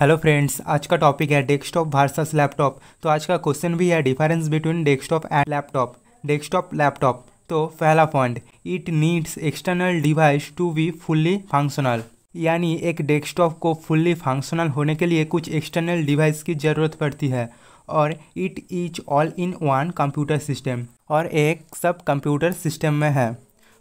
hello friends आज का topic है डेस्कटॉप वर्सेस लैपटॉप तो आज का क्वेश्चन भी है difference between desktop and laptop desktop laptop तो पहला point it needs external device to be fully functional यानी एक डेस्कटॉप को फुल्ली फंक्शनल होने के लिए कुछ एक्सटर्नल डिवाइस की ज़रूरत पड़ती है और it is all in one computer system और एक सब कंप्यूटर सिस्टम में है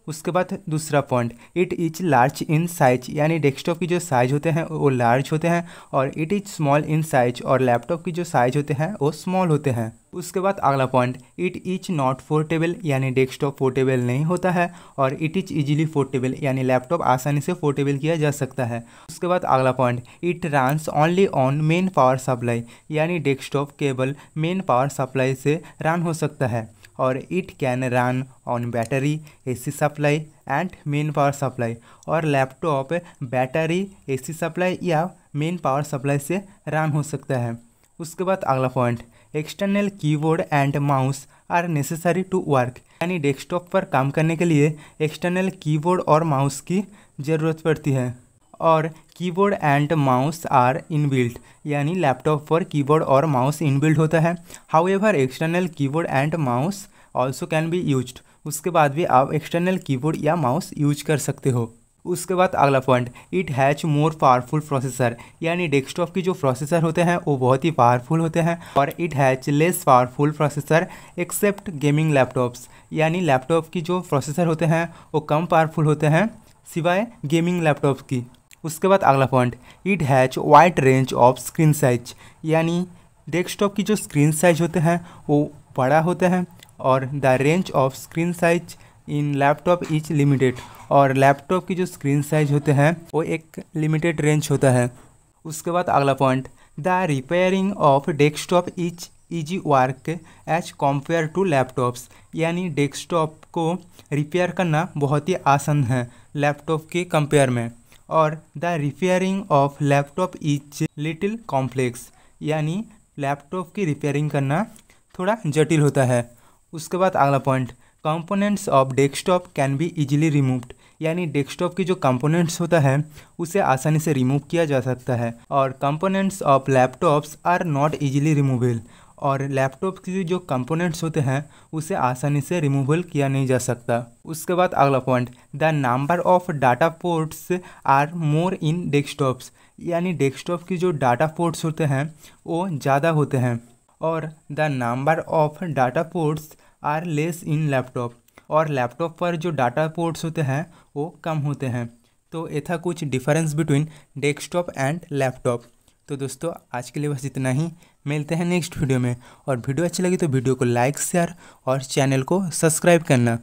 उसके बाद दूसरा point it is large in size यानी डेस्कटॉप की जो साइज होते हैं वो लार्ज होते हैं और it is small in size और लैपटॉप की जो साइज होते हैं वो स्मॉल होते हैं उसके बाद अगला point it is not portable यानी डेस्कटॉप फोर्टेबल नहीं होता है और इट इज इजीली फोर्टेबल यानी लैपटॉप आसानी से फोर्टेबल किया जा सकता है उसके बाद अगला point it runs only on main power supply यानी डेस्कटॉप केबल मेन पावर सप्लाई से रन हो सकता है और it can run on battery AC supply and main power supply और लैपटॉप बैटरी एसी सप्लाई या मेन पावर सप्लाई से रन हो सकता है उसके बाद अगला point external keyboard and mouse are necessary to work यानी डेस्कटॉप पर काम करने के लिए एक्सटर्नल कीबोर्ड और माउस की ज़रूरत पड़ती है और keyboard and mouse are inbuilt यानी लैपटॉप पर कीबोर्ड और माउस इनबिल्ट होता है however external keyboard and mouse also can be use उसके बाद भी आप एक्सटर्नल कीबोर्ड या माउस यूज कर सकते हो उसके बाद अगला point it has more powerful processor यानी डेस्कटॉप की जो प्रोसेसर होते हैं वो बहुत ही पावरफुल होते हैं और it has less powerful processor except gaming laptops यानी लैपटॉप की जो प्रोसेसर होते हैं वो कम पावरफुल होते हैं सिवाय गेमिंग लैपटॉप की उसके बाद अगला point it has wide range of screen size यानी डेस्कटॉप की जो स्क्रीन साइज होते हैं वो बड़ा होते हैं और the range of screen size in laptop is limited और लैपटॉप की जो स्क्रीन साइज होते हैं वो एक लिमिटेड रेंज होता है उसके बाद अगला point the repairing of desktop is easy work as compare to laptops यानी डेस्कटॉप को रिपेयर करना बहुत ही आसान है लैपटॉप के कंपेयर में और the repairing of laptop is little complex यानी लैपटॉप की रिपेयरिंग करना थोड़ा जटिल होता है उसके बाद अगला point components of desktop can be easily removed यानी डेस्कटॉप की जो कंपोनेंट्स होता है उसे आसानी से रिमूव किया जा सकता है और components of laptops are not easily removable और लैपटॉप की जो कंपोनेंट्स होते हैं उसे आसानी से रिमूवल किया नहीं जा सकता उसके बाद अगला point the number of data ports are more in desktops यानी डेस्कटॉप की जो डाटा पोर्ट्स होते हैं वो ज़्यादा होते हैं और the number of data ports are less in laptop और लैपटॉप पर जो डाटा पोर्ट्स होते हैं वो कम होते हैं तो ये था कुछ difference between desktop and laptop तो दोस्तों आज के लिए बस इतना ही मिलते हैं नेक्स्ट वीडियो में और वीडियो अच्छी लगी तो वीडियो को लाइक शेयर और चैनल को सब्सक्राइब करना